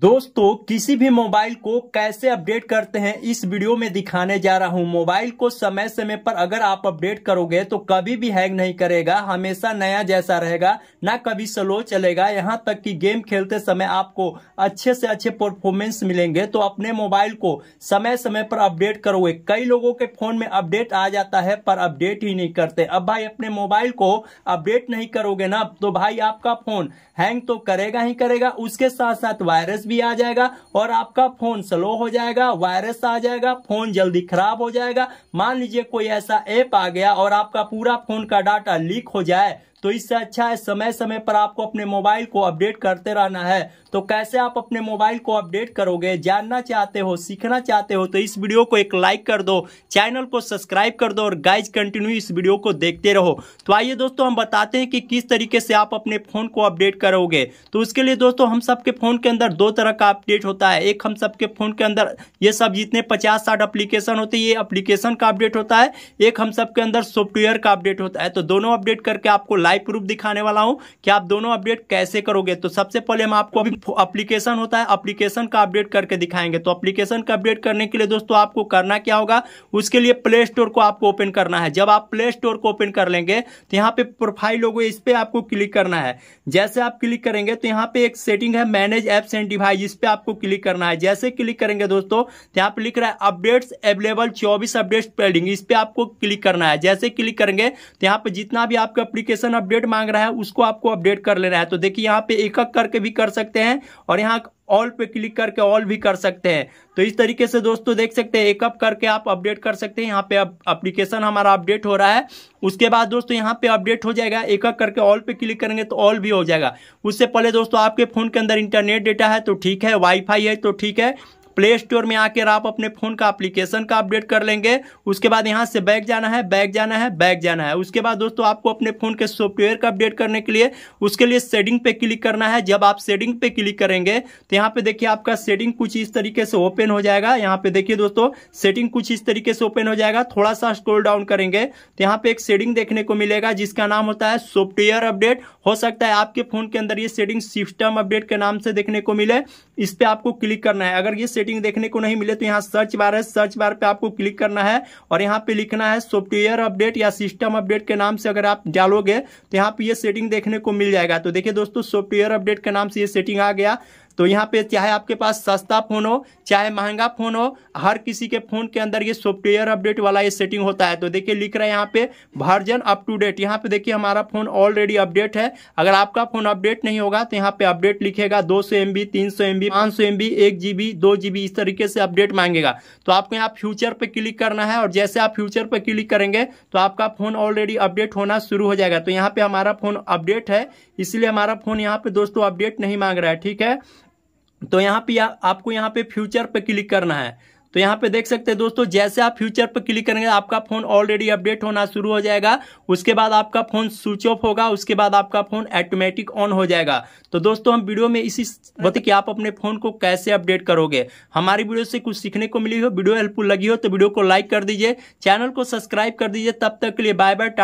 दोस्तों किसी भी मोबाइल को कैसे अपडेट करते हैं इस वीडियो में दिखाने जा रहा हूं मोबाइल को समय समय पर अगर आप अपडेट करोगे तो कभी भी हैंग नहीं करेगा हमेशा नया जैसा रहेगा ना कभी स्लो चलेगा यहां तक कि गेम खेलते समय आपको अच्छे से अच्छे परफॉर्मेंस मिलेंगे तो अपने मोबाइल को समय समय पर अपडेट करोगे कई लोगों के फोन में अपडेट आ जाता है पर अपडेट ही नहीं करते अब भाई अपने मोबाइल को अपडेट नहीं करोगे ना तो भाई आपका फोन हैंग तो करेगा ही करेगा उसके साथ साथ वायरस भी आ जाएगा और आपका फोन स्लो हो जाएगा वायरस आ जाएगा फोन जल्दी खराब हो जाएगा मान लीजिए कोई ऐसा ऐप आ गया और आपका पूरा फोन का डाटा लीक हो जाए तो इससे अच्छा है समय समय पर आपको अपने मोबाइल को अपडेट करते रहना है तो कैसे आप अपने मोबाइल को अपडेट करोगे जानना चाहते हो सीखना चाहते हो तो इस वीडियो को एक लाइक कर दो चैनल को सब्सक्राइब कर दो और गाइज कंटिन्यू इस वीडियो को देखते रहो तो आइए दोस्तों हम बताते हैं कि किस तरीके से आप अपने फ़ोन को अपडेट करोगे तो उसके लिए दोस्तों हम सबके फ़ोन के अंदर दो तरह का अपडेट होता है एक हम सबके फ़ोन के अंदर ये सब जितने पचास साठ अप्लीकेशन होते ये अप्लीकेशन का अपडेट होता है एक हम सबके अंदर सॉफ्टवेयर का अपडेट होता है तो दोनों अपडेट करके आपको लाइव प्रूफ दिखाने वाला हूँ कि आप दोनों अपडेट कैसे करोगे तो सबसे पहले हम आपको अभी अप्लीकेशन होता है अप्लीकेशन का अपडेट करके दिखाएंगे तो अप्लीकेशन का अपडेट करने के लिए दोस्तों आपको करना क्या होगा उसके लिए प्ले स्टोर को आपको ओपन करना है जब आप प्ले स्टोर को ओपन कर लेंगे तो यहाँ पे प्रोफाइल लोगो इस पर आपको क्लिक करना है जैसे आप क्लिक करेंगे तो यहाँ पे एक सेटिंग है मैनेज एप्स एंड डिवाइस इस पर आपको क्लिक करना है जैसे क्लिक करेंगे दोस्तों तो यहाँ पे लिख रहा है अपडेट्स अवेलेबल चौबीस अपडेट्स पेडिंग इस पर आपको क्लिक करना है जैसे क्लिक करेंगे तो यहाँ पे जितना भी आपका एप्लीकेशन अपडेट मांग रहा है उसको आपको अपडेट कर लेना है तो देखिए यहाँ पे एक एक करके भी कर सकते हैं और यहाँ ऑल पे क्लिक करके ऑल भी कर सकते हैं तो इस तरीके से दोस्तों देख सकते हैं एक अप करके आप अपडेट कर सकते हैं यहाँ पे अब अप्लीकेशन हमारा अपडेट हो रहा है उसके बाद दोस्तों यहाँ पे अपडेट हो जाएगा एक अप करके ऑल पे क्लिक करेंगे तो ऑल भी हो जाएगा उससे पहले दोस्तों आपके फ़ोन के अंदर इंटरनेट डेटा है तो ठीक है वाईफाई है तो ठीक है प्ले स्टोर में आकर आप अपने फोन का एप्लीकेशन का अपडेट कर लेंगे उसके बाद यहाँ से बैग जाना है बैग जाना है बैग जाना है उसके बाद दोस्तों आपको अपने फोन के सॉफ्टवेयर का अपडेट करने के लिए उसके लिए सेडिंग पे क्लिक करना है जब आप सेडिंग पे क्लिक करेंगे तो यहाँ पे देखिए आपका सेटिंग कुछ इस तरीके से ओपन हो जाएगा यहाँ पे देखिए दोस्तों सेटिंग कुछ इस तरीके से ओपन हो जाएगा थोड़ा सा स्क्रोल डाउन करेंगे तो यहाँ पे एक सेडिंग देखने को मिलेगा जिसका नाम होता है सॉफ्टवेयर अपडेट हो सकता है आपके फोन के अंदर ये सेटिंग सिस्टम अपडेट के नाम से देखने को मिले इस पर आपको क्लिक करना है अगर ये रेटिंग देखने को नहीं मिले तो यहाँ सर्च बार है सर्च बार पे आपको क्लिक करना है और यहाँ पे लिखना है सॉफ्टवेयर अपडेट या सिस्टम अपडेट के नाम से अगर आप डालोगे तो यहाँ पे ये सेटिंग देखने को मिल जाएगा तो देखिए दोस्तों सॉफ्टवेयर अपडेट के नाम से ये सेटिंग आ गया तो यहाँ पे चाहे आपके पास सस्ता फ़ोन हो चाहे महंगा फ़ोन हो हर किसी के फ़ोन के अंदर ये सॉफ्टवेयर अपडेट वाला ये सेटिंग होता है तो देखिए लिख रहा है यहाँ पे वर्जन अप टू डेट यहाँ पे देखिए हमारा फ़ोन ऑलरेडी अपडेट है अगर आपका फ़ोन अपडेट नहीं होगा तो यहाँ पे अपडेट लिखेगा दो सौ एम बी तीन सौ एम बी पाँच सौ एम बी एक जी बी दो जी बी इस तरीके से अपडेट मांगेगा तो आपको यहाँ फ्यूचर पर क्लिक करना है और जैसे आप फ्यूचर पर क्लिक करेंगे तो आपका फ़ोन ऑलरेडी अपडेट होना शुरू हो जाएगा तो यहाँ पे हमारा फ़ोन अपडेट है इसलिए हमारा फ़ोन यहाँ पे दोस्तों अपडेट नहीं मांग रहा है ठीक है तो यहाँ पे या, आपको यहाँ पे फ्यूचर पे क्लिक करना है तो यहाँ पे देख सकते हैं दोस्तों जैसे आप फ्यूचर पर क्लिक करेंगे आपका फोन ऑलरेडी अपडेट होना शुरू हो जाएगा उसके बाद आपका फोन स्विच ऑफ होगा उसके बाद आपका फोन ऑटोमेटिक ऑन हो जाएगा तो दोस्तों हम वीडियो में इसी बता कि आप अपने फोन को कैसे अपडेट करोगे हमारी वीडियो से कुछ सीखने को मिली हो वीडियो हेल्पफुल लगी हो तो वीडियो को लाइक कर दीजिए चैनल को सब्सक्राइब कर दीजिए तब तक के लिए बाय बाय